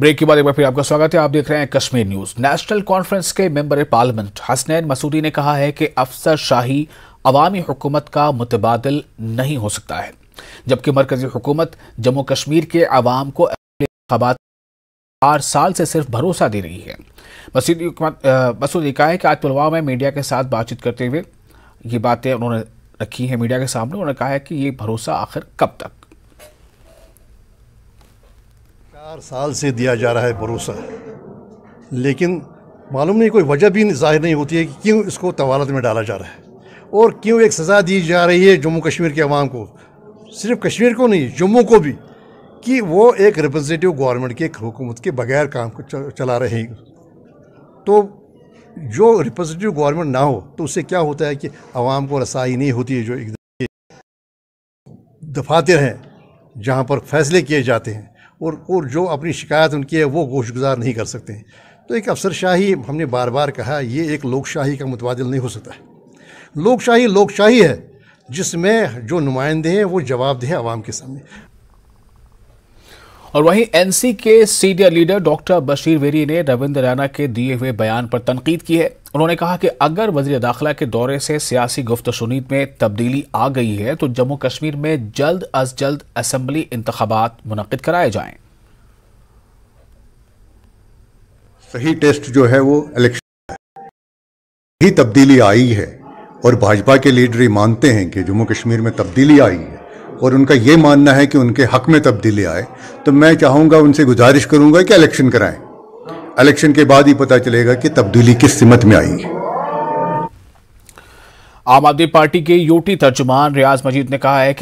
break के बाद एक बार फिर आपका स्वागत है आप देख रहे हैं कश्मीर न्यूज नेशनल कॉन्फ्रेंस के मेंबर पार्लियामेंट हसनैन मसूदी ने कहा है कि अफसर शाही अवामी हुकूमत का मुतबादल नहीं हो सकता है जबकि मरकजी हुकूमत जम्मू कश्मीर के आवाम को चार साल से सिर्फ भरोसा दे रही है मसूदी कहा है कि आज पुलवामा में मीडिया के साथ बातचीत करते हुए ये बातें उन्होंने रखी हैं मीडिया के सामने उन्होंने कहा है कि ये भरोसा आखिर कब तक चार साल से दिया जा रहा है भरोसा लेकिन मालूम नहीं कोई वजह भी जाहिर नहीं होती है कि क्यों इसको तवालत में डाला जा रहा है और क्यों एक सज़ा दी जा रही है जम्मू कश्मीर के अवाम को सिर्फ कश्मीर को नहीं जम्मू को भी कि वो एक रिप्रेजेंटेटिव गवर्नमेंट के हुकूमत के बगैर काम को चला रहे हैं तो जो रिप्रेजेंटेटिव गवर्नमेंट ना हो तो उससे क्या होता है कि आवाम को रसाई नहीं होती है जो एक दफातर हैं जहाँ पर फैसले किए जाते हैं और और जो अपनी शिकायत उनकी है वो गोश गुजार नहीं कर सकते हैं तो एक अफसरशाही हमने बार बार कहा ये एक लोकशाही का मुतबादल नहीं हो सकता है लोकशाही लोकशाही है जिसमें जो नुमाइंदे हैं वो जवाबदेह आवाम के सामने और वहीं एनसी के senior leader doctor Bashir Veeri ने रविंद्र रैना के दिए हुए बयान पर तनकीद की है उन्होंने कहा कि अगर वजीर दाखिला के दौरे से सियासी गुफ्त शुनीत में तब्दीली आ गई है तो जम्मू कश्मीर में जल्द अज जल्द असम्बली इंतबात मुनद कराए जाए सही टेस्ट जो है वो इलेक्शन ही तब्दीली आई है और भाजपा के लीडर मानते हैं कि जम्मू कश्मीर में तब्दीली आई है और उनका ये मानना है कि उनके हक में तब्दीली आए तो मैं चाहूँगा उनसे गुजारिश करूँगा कि इलेक्शन कराएं इलेक्शन के बाद ही पता चलेगा कि तब्दीली किस सिमत में आई आम आदमी पार्टी के यूटी तर्जुमान रियाज मजीद ने कहा है कि